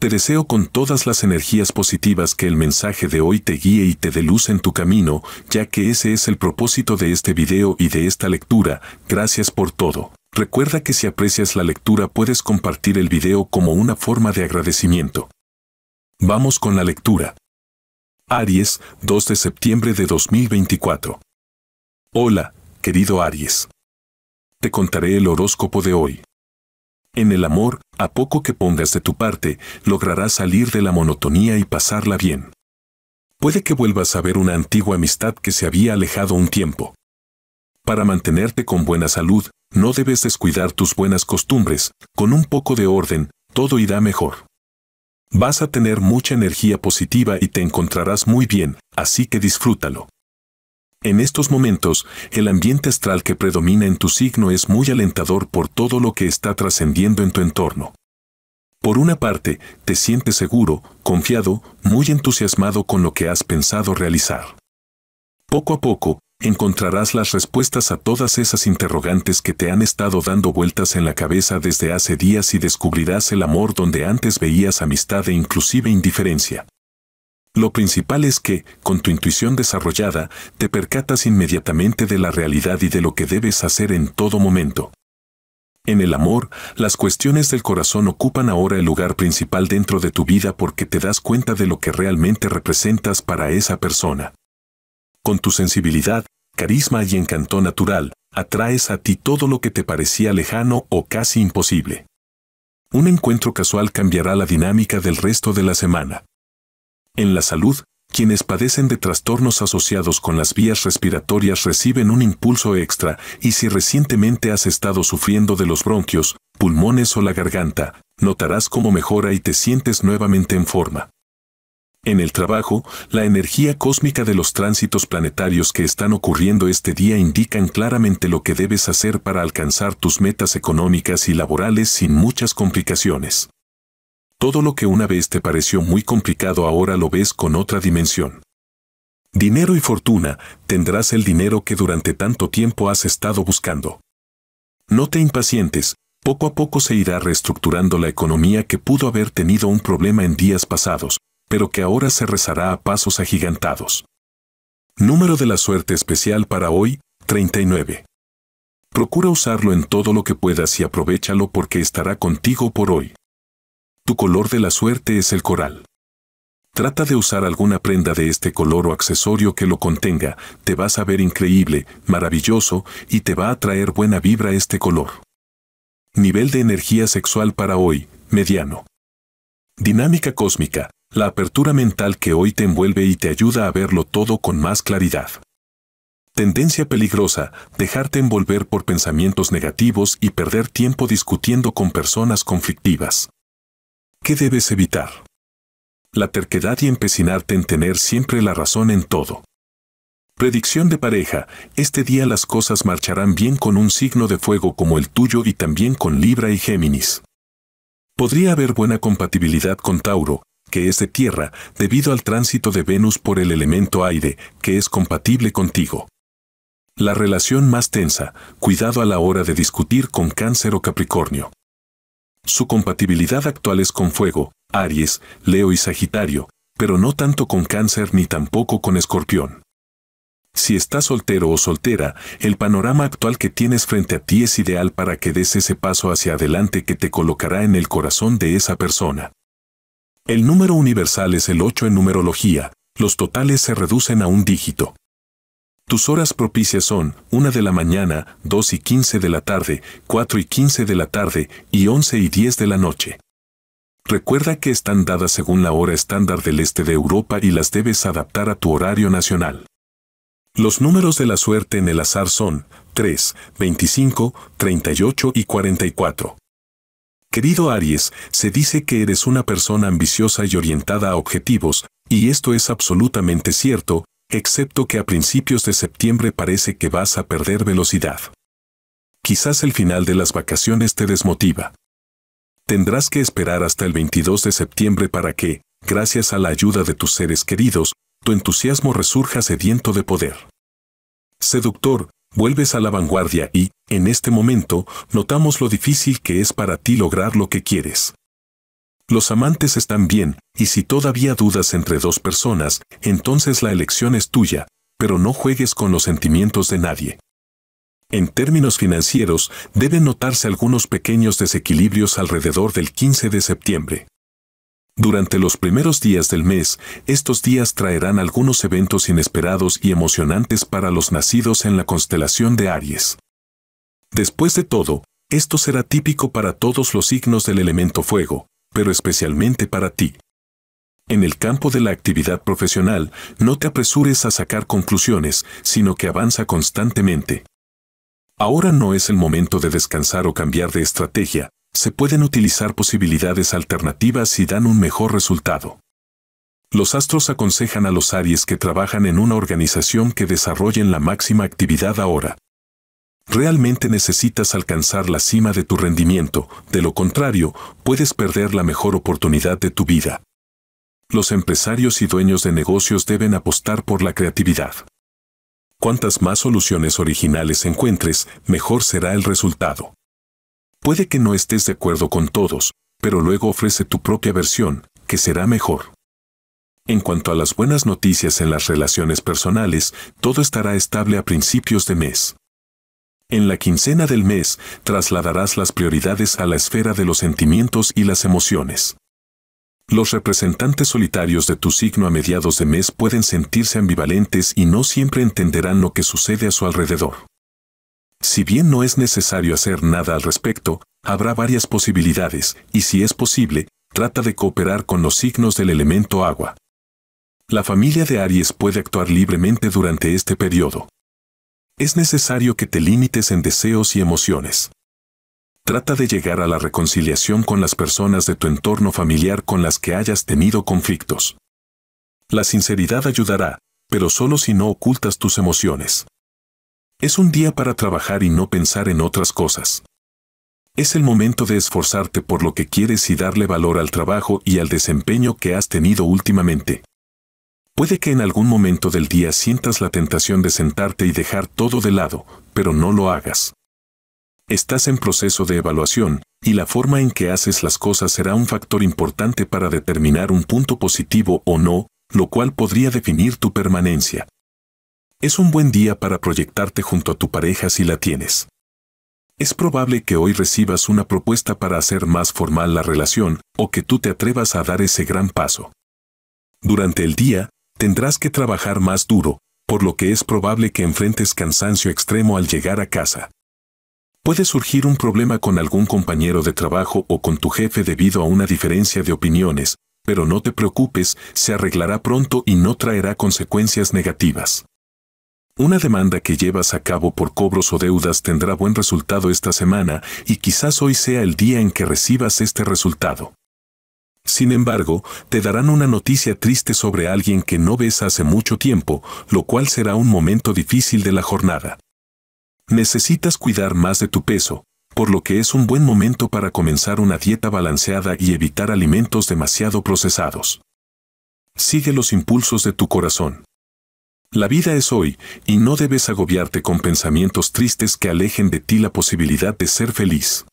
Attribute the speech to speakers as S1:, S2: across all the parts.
S1: Te deseo con todas las energías positivas que el mensaje de hoy te guíe y te dé luz en tu camino, ya que ese es el propósito de este video y de esta lectura. Gracias por todo. Recuerda que si aprecias la lectura puedes compartir el video como una forma de agradecimiento. Vamos con la lectura. Aries, 2 de septiembre de 2024. Hola, querido Aries. Te contaré el horóscopo de hoy. En el amor, a poco que pongas de tu parte, lograrás salir de la monotonía y pasarla bien. Puede que vuelvas a ver una antigua amistad que se había alejado un tiempo. Para mantenerte con buena salud, no debes descuidar tus buenas costumbres, con un poco de orden, todo irá mejor. Vas a tener mucha energía positiva y te encontrarás muy bien, así que disfrútalo. En estos momentos, el ambiente astral que predomina en tu signo es muy alentador por todo lo que está trascendiendo en tu entorno. Por una parte, te sientes seguro, confiado, muy entusiasmado con lo que has pensado realizar. Poco a poco, encontrarás las respuestas a todas esas interrogantes que te han estado dando vueltas en la cabeza desde hace días y descubrirás el amor donde antes veías amistad e inclusive indiferencia. Lo principal es que, con tu intuición desarrollada, te percatas inmediatamente de la realidad y de lo que debes hacer en todo momento. En el amor, las cuestiones del corazón ocupan ahora el lugar principal dentro de tu vida porque te das cuenta de lo que realmente representas para esa persona. Con tu sensibilidad, carisma y encanto natural, atraes a ti todo lo que te parecía lejano o casi imposible. Un encuentro casual cambiará la dinámica del resto de la semana. En la salud, quienes padecen de trastornos asociados con las vías respiratorias reciben un impulso extra y si recientemente has estado sufriendo de los bronquios, pulmones o la garganta, notarás cómo mejora y te sientes nuevamente en forma. En el trabajo, la energía cósmica de los tránsitos planetarios que están ocurriendo este día indican claramente lo que debes hacer para alcanzar tus metas económicas y laborales sin muchas complicaciones. Todo lo que una vez te pareció muy complicado ahora lo ves con otra dimensión. Dinero y fortuna, tendrás el dinero que durante tanto tiempo has estado buscando. No te impacientes, poco a poco se irá reestructurando la economía que pudo haber tenido un problema en días pasados, pero que ahora se rezará a pasos agigantados. Número de la suerte especial para hoy, 39. Procura usarlo en todo lo que puedas y aprovechalo porque estará contigo por hoy. Tu color de la suerte es el coral. Trata de usar alguna prenda de este color o accesorio que lo contenga, te vas a ver increíble, maravilloso y te va a traer buena vibra este color. Nivel de energía sexual para hoy, mediano. Dinámica cósmica, la apertura mental que hoy te envuelve y te ayuda a verlo todo con más claridad. Tendencia peligrosa, dejarte envolver por pensamientos negativos y perder tiempo discutiendo con personas conflictivas. ¿Qué debes evitar? La terquedad y empecinarte en tener siempre la razón en todo. Predicción de pareja, este día las cosas marcharán bien con un signo de fuego como el tuyo y también con Libra y Géminis. Podría haber buena compatibilidad con Tauro, que es de tierra, debido al tránsito de Venus por el elemento aire, que es compatible contigo. La relación más tensa, cuidado a la hora de discutir con Cáncer o Capricornio. Su compatibilidad actual es con Fuego, Aries, Leo y Sagitario, pero no tanto con Cáncer ni tampoco con Escorpión. Si estás soltero o soltera, el panorama actual que tienes frente a ti es ideal para que des ese paso hacia adelante que te colocará en el corazón de esa persona. El número universal es el 8 en numerología, los totales se reducen a un dígito. Tus horas propicias son 1 de la mañana, 2 y 15 de la tarde, 4 y 15 de la tarde y 11 y 10 de la noche. Recuerda que están dadas según la hora estándar del este de Europa y las debes adaptar a tu horario nacional. Los números de la suerte en el azar son 3, 25, 38 y 44. Querido Aries, se dice que eres una persona ambiciosa y orientada a objetivos, y esto es absolutamente cierto, excepto que a principios de septiembre parece que vas a perder velocidad. Quizás el final de las vacaciones te desmotiva. Tendrás que esperar hasta el 22 de septiembre para que, gracias a la ayuda de tus seres queridos, tu entusiasmo resurja sediento de poder. Seductor, vuelves a la vanguardia y, en este momento, notamos lo difícil que es para ti lograr lo que quieres. Los amantes están bien, y si todavía dudas entre dos personas, entonces la elección es tuya, pero no juegues con los sentimientos de nadie. En términos financieros, deben notarse algunos pequeños desequilibrios alrededor del 15 de septiembre. Durante los primeros días del mes, estos días traerán algunos eventos inesperados y emocionantes para los nacidos en la constelación de Aries. Después de todo, esto será típico para todos los signos del elemento fuego, pero especialmente para ti. En el campo de la actividad profesional, no te apresures a sacar conclusiones, sino que avanza constantemente. Ahora no es el momento de descansar o cambiar de estrategia, se pueden utilizar posibilidades alternativas y dan un mejor resultado. Los astros aconsejan a los Aries que trabajan en una organización que desarrollen la máxima actividad ahora, Realmente necesitas alcanzar la cima de tu rendimiento, de lo contrario, puedes perder la mejor oportunidad de tu vida. Los empresarios y dueños de negocios deben apostar por la creatividad. Cuantas más soluciones originales encuentres, mejor será el resultado. Puede que no estés de acuerdo con todos, pero luego ofrece tu propia versión, que será mejor. En cuanto a las buenas noticias en las relaciones personales, todo estará estable a principios de mes. En la quincena del mes, trasladarás las prioridades a la esfera de los sentimientos y las emociones. Los representantes solitarios de tu signo a mediados de mes pueden sentirse ambivalentes y no siempre entenderán lo que sucede a su alrededor. Si bien no es necesario hacer nada al respecto, habrá varias posibilidades, y si es posible, trata de cooperar con los signos del elemento agua. La familia de Aries puede actuar libremente durante este periodo es necesario que te limites en deseos y emociones. Trata de llegar a la reconciliación con las personas de tu entorno familiar con las que hayas tenido conflictos. La sinceridad ayudará, pero solo si no ocultas tus emociones. Es un día para trabajar y no pensar en otras cosas. Es el momento de esforzarte por lo que quieres y darle valor al trabajo y al desempeño que has tenido últimamente. Puede que en algún momento del día sientas la tentación de sentarte y dejar todo de lado, pero no lo hagas. Estás en proceso de evaluación, y la forma en que haces las cosas será un factor importante para determinar un punto positivo o no, lo cual podría definir tu permanencia. Es un buen día para proyectarte junto a tu pareja si la tienes. Es probable que hoy recibas una propuesta para hacer más formal la relación, o que tú te atrevas a dar ese gran paso. Durante el día, Tendrás que trabajar más duro, por lo que es probable que enfrentes cansancio extremo al llegar a casa. Puede surgir un problema con algún compañero de trabajo o con tu jefe debido a una diferencia de opiniones, pero no te preocupes, se arreglará pronto y no traerá consecuencias negativas. Una demanda que llevas a cabo por cobros o deudas tendrá buen resultado esta semana y quizás hoy sea el día en que recibas este resultado. Sin embargo, te darán una noticia triste sobre alguien que no ves hace mucho tiempo, lo cual será un momento difícil de la jornada. Necesitas cuidar más de tu peso, por lo que es un buen momento para comenzar una dieta balanceada y evitar alimentos demasiado procesados. Sigue los impulsos de tu corazón. La vida es hoy, y no debes agobiarte con pensamientos tristes que alejen de ti la posibilidad de ser feliz.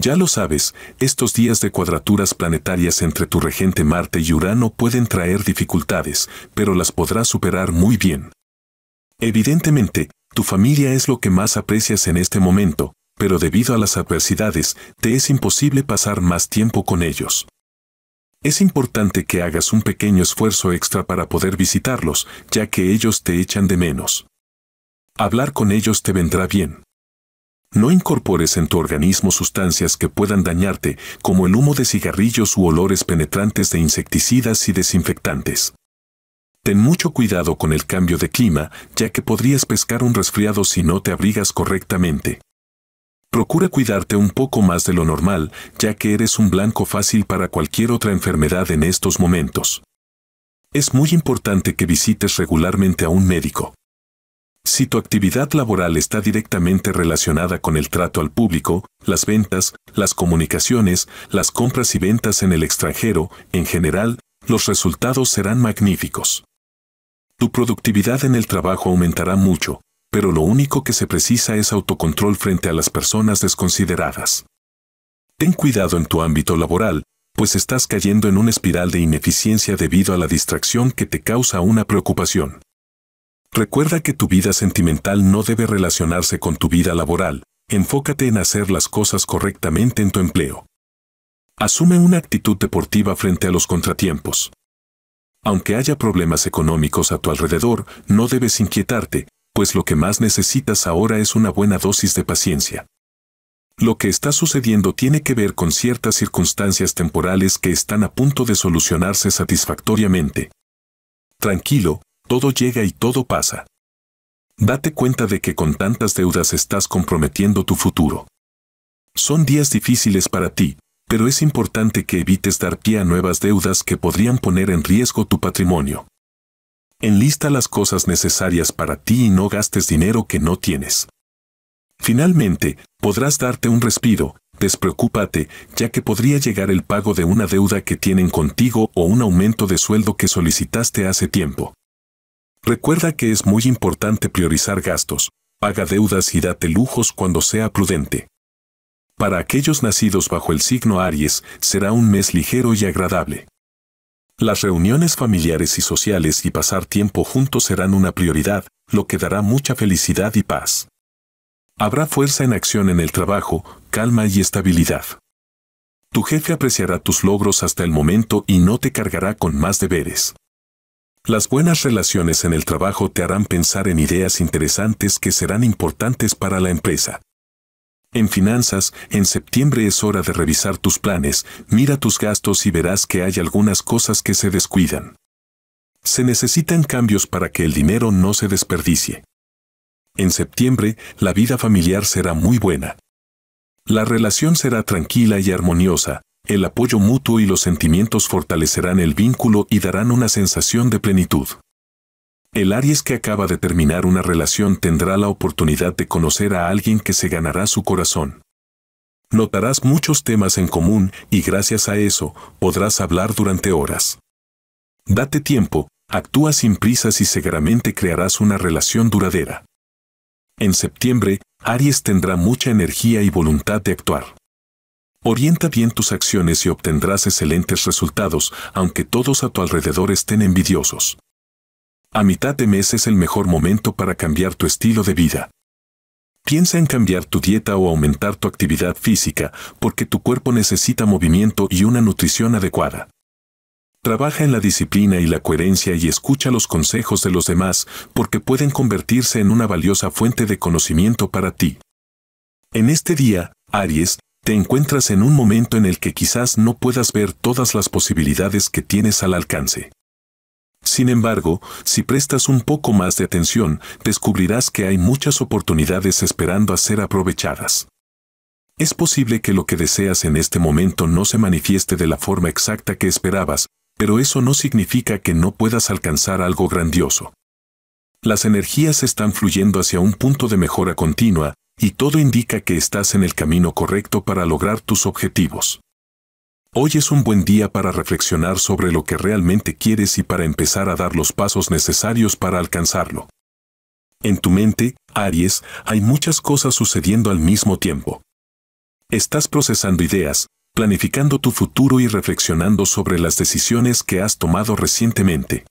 S1: Ya lo sabes, estos días de cuadraturas planetarias entre tu regente Marte y Urano pueden traer dificultades, pero las podrás superar muy bien. Evidentemente, tu familia es lo que más aprecias en este momento, pero debido a las adversidades, te es imposible pasar más tiempo con ellos. Es importante que hagas un pequeño esfuerzo extra para poder visitarlos, ya que ellos te echan de menos. Hablar con ellos te vendrá bien. No incorpores en tu organismo sustancias que puedan dañarte, como el humo de cigarrillos u olores penetrantes de insecticidas y desinfectantes. Ten mucho cuidado con el cambio de clima, ya que podrías pescar un resfriado si no te abrigas correctamente. Procura cuidarte un poco más de lo normal, ya que eres un blanco fácil para cualquier otra enfermedad en estos momentos. Es muy importante que visites regularmente a un médico. Si tu actividad laboral está directamente relacionada con el trato al público, las ventas, las comunicaciones, las compras y ventas en el extranjero, en general, los resultados serán magníficos. Tu productividad en el trabajo aumentará mucho, pero lo único que se precisa es autocontrol frente a las personas desconsideradas. Ten cuidado en tu ámbito laboral, pues estás cayendo en una espiral de ineficiencia debido a la distracción que te causa una preocupación. Recuerda que tu vida sentimental no debe relacionarse con tu vida laboral, enfócate en hacer las cosas correctamente en tu empleo. Asume una actitud deportiva frente a los contratiempos. Aunque haya problemas económicos a tu alrededor, no debes inquietarte, pues lo que más necesitas ahora es una buena dosis de paciencia. Lo que está sucediendo tiene que ver con ciertas circunstancias temporales que están a punto de solucionarse satisfactoriamente. Tranquilo, todo llega y todo pasa. Date cuenta de que con tantas deudas estás comprometiendo tu futuro. Son días difíciles para ti, pero es importante que evites dar pie a nuevas deudas que podrían poner en riesgo tu patrimonio. Enlista las cosas necesarias para ti y no gastes dinero que no tienes. Finalmente, podrás darte un respiro, despreocúpate, ya que podría llegar el pago de una deuda que tienen contigo o un aumento de sueldo que solicitaste hace tiempo. Recuerda que es muy importante priorizar gastos, paga deudas y date lujos cuando sea prudente. Para aquellos nacidos bajo el signo Aries, será un mes ligero y agradable. Las reuniones familiares y sociales y pasar tiempo juntos serán una prioridad, lo que dará mucha felicidad y paz. Habrá fuerza en acción en el trabajo, calma y estabilidad. Tu jefe apreciará tus logros hasta el momento y no te cargará con más deberes. Las buenas relaciones en el trabajo te harán pensar en ideas interesantes que serán importantes para la empresa. En finanzas, en septiembre es hora de revisar tus planes, mira tus gastos y verás que hay algunas cosas que se descuidan. Se necesitan cambios para que el dinero no se desperdicie. En septiembre, la vida familiar será muy buena. La relación será tranquila y armoniosa, el apoyo mutuo y los sentimientos fortalecerán el vínculo y darán una sensación de plenitud. El Aries que acaba de terminar una relación tendrá la oportunidad de conocer a alguien que se ganará su corazón. Notarás muchos temas en común y gracias a eso podrás hablar durante horas. Date tiempo, actúa sin prisas y seguramente crearás una relación duradera. En septiembre, Aries tendrá mucha energía y voluntad de actuar. Orienta bien tus acciones y obtendrás excelentes resultados, aunque todos a tu alrededor estén envidiosos. A mitad de mes es el mejor momento para cambiar tu estilo de vida. Piensa en cambiar tu dieta o aumentar tu actividad física, porque tu cuerpo necesita movimiento y una nutrición adecuada. Trabaja en la disciplina y la coherencia y escucha los consejos de los demás, porque pueden convertirse en una valiosa fuente de conocimiento para ti. En este día, Aries, te encuentras en un momento en el que quizás no puedas ver todas las posibilidades que tienes al alcance. Sin embargo, si prestas un poco más de atención, descubrirás que hay muchas oportunidades esperando a ser aprovechadas. Es posible que lo que deseas en este momento no se manifieste de la forma exacta que esperabas, pero eso no significa que no puedas alcanzar algo grandioso. Las energías están fluyendo hacia un punto de mejora continua, y todo indica que estás en el camino correcto para lograr tus objetivos. Hoy es un buen día para reflexionar sobre lo que realmente quieres y para empezar a dar los pasos necesarios para alcanzarlo. En tu mente, Aries, hay muchas cosas sucediendo al mismo tiempo. Estás procesando ideas, planificando tu futuro y reflexionando sobre las decisiones que has tomado recientemente.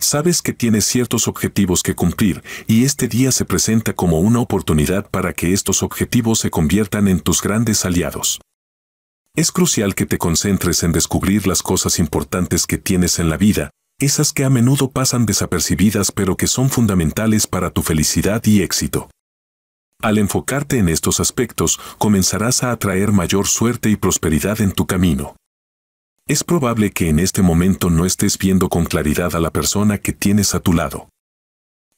S1: Sabes que tienes ciertos objetivos que cumplir y este día se presenta como una oportunidad para que estos objetivos se conviertan en tus grandes aliados. Es crucial que te concentres en descubrir las cosas importantes que tienes en la vida, esas que a menudo pasan desapercibidas pero que son fundamentales para tu felicidad y éxito. Al enfocarte en estos aspectos, comenzarás a atraer mayor suerte y prosperidad en tu camino. Es probable que en este momento no estés viendo con claridad a la persona que tienes a tu lado.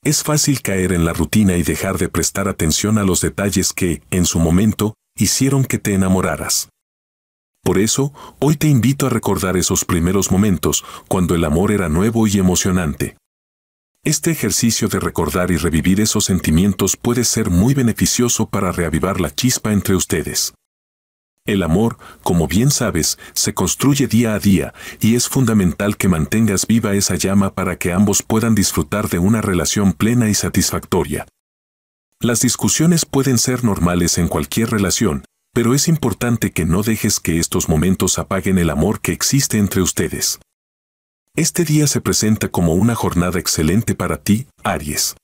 S1: Es fácil caer en la rutina y dejar de prestar atención a los detalles que, en su momento, hicieron que te enamoraras. Por eso, hoy te invito a recordar esos primeros momentos, cuando el amor era nuevo y emocionante. Este ejercicio de recordar y revivir esos sentimientos puede ser muy beneficioso para reavivar la chispa entre ustedes. El amor, como bien sabes, se construye día a día y es fundamental que mantengas viva esa llama para que ambos puedan disfrutar de una relación plena y satisfactoria. Las discusiones pueden ser normales en cualquier relación, pero es importante que no dejes que estos momentos apaguen el amor que existe entre ustedes. Este día se presenta como una jornada excelente para ti, Aries.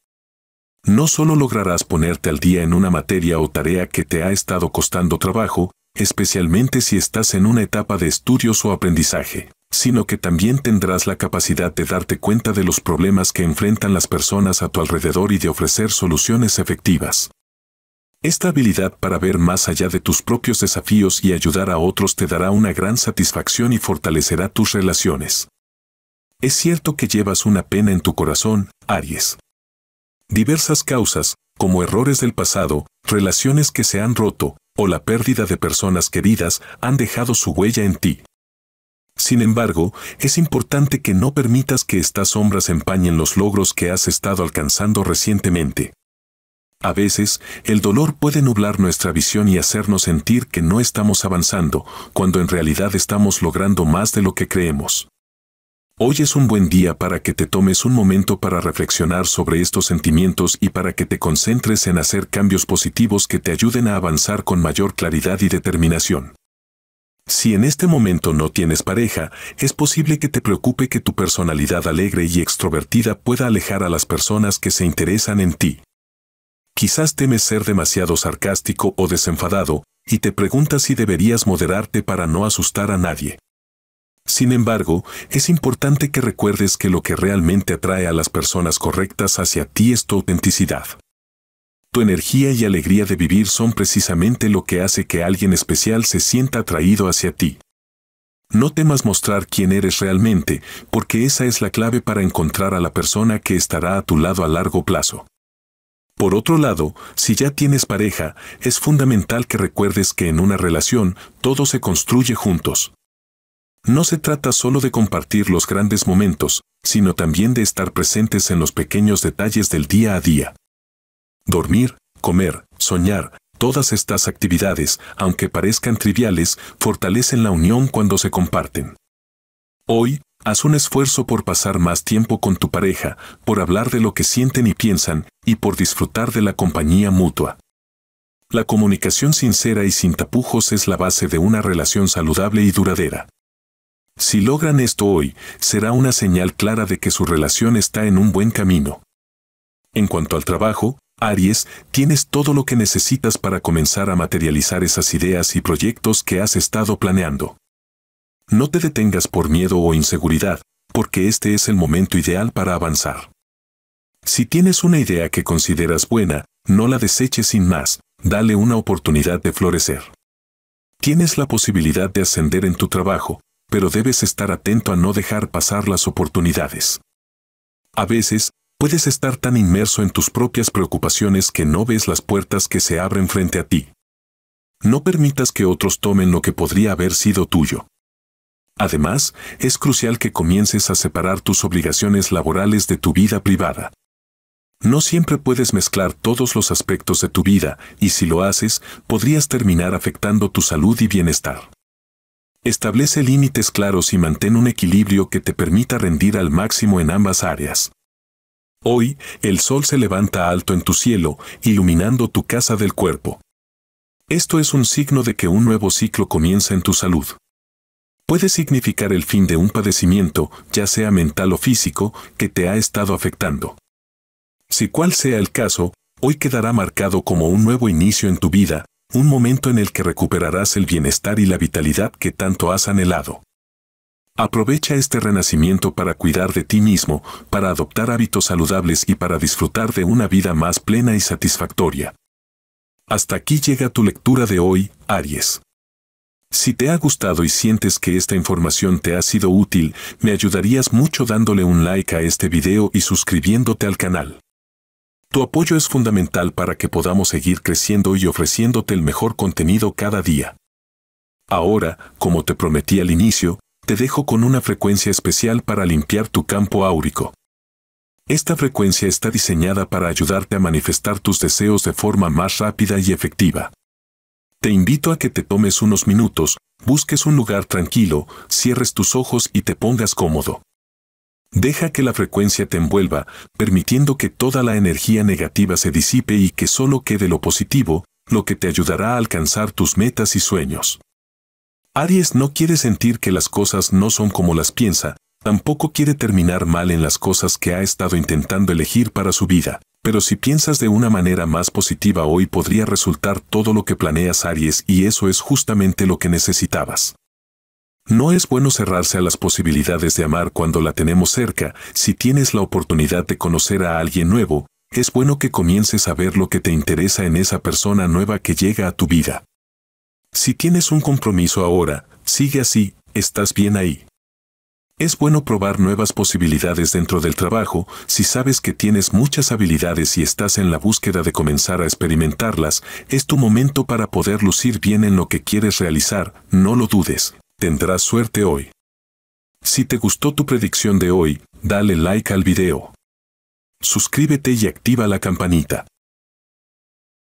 S1: No solo lograrás ponerte al día en una materia o tarea que te ha estado costando trabajo, especialmente si estás en una etapa de estudios o aprendizaje, sino que también tendrás la capacidad de darte cuenta de los problemas que enfrentan las personas a tu alrededor y de ofrecer soluciones efectivas. Esta habilidad para ver más allá de tus propios desafíos y ayudar a otros te dará una gran satisfacción y fortalecerá tus relaciones. Es cierto que llevas una pena en tu corazón, Aries. Diversas causas, como errores del pasado, relaciones que se han roto, o la pérdida de personas queridas han dejado su huella en ti. Sin embargo, es importante que no permitas que estas sombras empañen los logros que has estado alcanzando recientemente. A veces, el dolor puede nublar nuestra visión y hacernos sentir que no estamos avanzando, cuando en realidad estamos logrando más de lo que creemos. Hoy es un buen día para que te tomes un momento para reflexionar sobre estos sentimientos y para que te concentres en hacer cambios positivos que te ayuden a avanzar con mayor claridad y determinación. Si en este momento no tienes pareja, es posible que te preocupe que tu personalidad alegre y extrovertida pueda alejar a las personas que se interesan en ti. Quizás temes ser demasiado sarcástico o desenfadado, y te preguntas si deberías moderarte para no asustar a nadie. Sin embargo, es importante que recuerdes que lo que realmente atrae a las personas correctas hacia ti es tu autenticidad. Tu energía y alegría de vivir son precisamente lo que hace que alguien especial se sienta atraído hacia ti. No temas mostrar quién eres realmente, porque esa es la clave para encontrar a la persona que estará a tu lado a largo plazo. Por otro lado, si ya tienes pareja, es fundamental que recuerdes que en una relación todo se construye juntos. No se trata solo de compartir los grandes momentos, sino también de estar presentes en los pequeños detalles del día a día. Dormir, comer, soñar, todas estas actividades, aunque parezcan triviales, fortalecen la unión cuando se comparten. Hoy, haz un esfuerzo por pasar más tiempo con tu pareja, por hablar de lo que sienten y piensan, y por disfrutar de la compañía mutua. La comunicación sincera y sin tapujos es la base de una relación saludable y duradera. Si logran esto hoy, será una señal clara de que su relación está en un buen camino. En cuanto al trabajo, Aries, tienes todo lo que necesitas para comenzar a materializar esas ideas y proyectos que has estado planeando. No te detengas por miedo o inseguridad, porque este es el momento ideal para avanzar. Si tienes una idea que consideras buena, no la deseches sin más, dale una oportunidad de florecer. Tienes la posibilidad de ascender en tu trabajo, pero debes estar atento a no dejar pasar las oportunidades. A veces, puedes estar tan inmerso en tus propias preocupaciones que no ves las puertas que se abren frente a ti. No permitas que otros tomen lo que podría haber sido tuyo. Además, es crucial que comiences a separar tus obligaciones laborales de tu vida privada. No siempre puedes mezclar todos los aspectos de tu vida, y si lo haces, podrías terminar afectando tu salud y bienestar. Establece límites claros y mantén un equilibrio que te permita rendir al máximo en ambas áreas. Hoy, el sol se levanta alto en tu cielo, iluminando tu casa del cuerpo. Esto es un signo de que un nuevo ciclo comienza en tu salud. Puede significar el fin de un padecimiento, ya sea mental o físico, que te ha estado afectando. Si cual sea el caso, hoy quedará marcado como un nuevo inicio en tu vida, un momento en el que recuperarás el bienestar y la vitalidad que tanto has anhelado. Aprovecha este renacimiento para cuidar de ti mismo, para adoptar hábitos saludables y para disfrutar de una vida más plena y satisfactoria. Hasta aquí llega tu lectura de hoy, Aries. Si te ha gustado y sientes que esta información te ha sido útil, me ayudarías mucho dándole un like a este video y suscribiéndote al canal. Tu apoyo es fundamental para que podamos seguir creciendo y ofreciéndote el mejor contenido cada día. Ahora, como te prometí al inicio, te dejo con una frecuencia especial para limpiar tu campo áurico. Esta frecuencia está diseñada para ayudarte a manifestar tus deseos de forma más rápida y efectiva. Te invito a que te tomes unos minutos, busques un lugar tranquilo, cierres tus ojos y te pongas cómodo. Deja que la frecuencia te envuelva, permitiendo que toda la energía negativa se disipe y que solo quede lo positivo, lo que te ayudará a alcanzar tus metas y sueños. Aries no quiere sentir que las cosas no son como las piensa, tampoco quiere terminar mal en las cosas que ha estado intentando elegir para su vida, pero si piensas de una manera más positiva hoy podría resultar todo lo que planeas Aries y eso es justamente lo que necesitabas. No es bueno cerrarse a las posibilidades de amar cuando la tenemos cerca, si tienes la oportunidad de conocer a alguien nuevo, es bueno que comiences a ver lo que te interesa en esa persona nueva que llega a tu vida. Si tienes un compromiso ahora, sigue así, estás bien ahí. Es bueno probar nuevas posibilidades dentro del trabajo si sabes que tienes muchas habilidades y estás en la búsqueda de comenzar a experimentarlas, es tu momento para poder lucir bien en lo que quieres realizar, no lo dudes. Tendrás suerte hoy. Si te gustó tu predicción de hoy, dale like al video. Suscríbete y activa la campanita.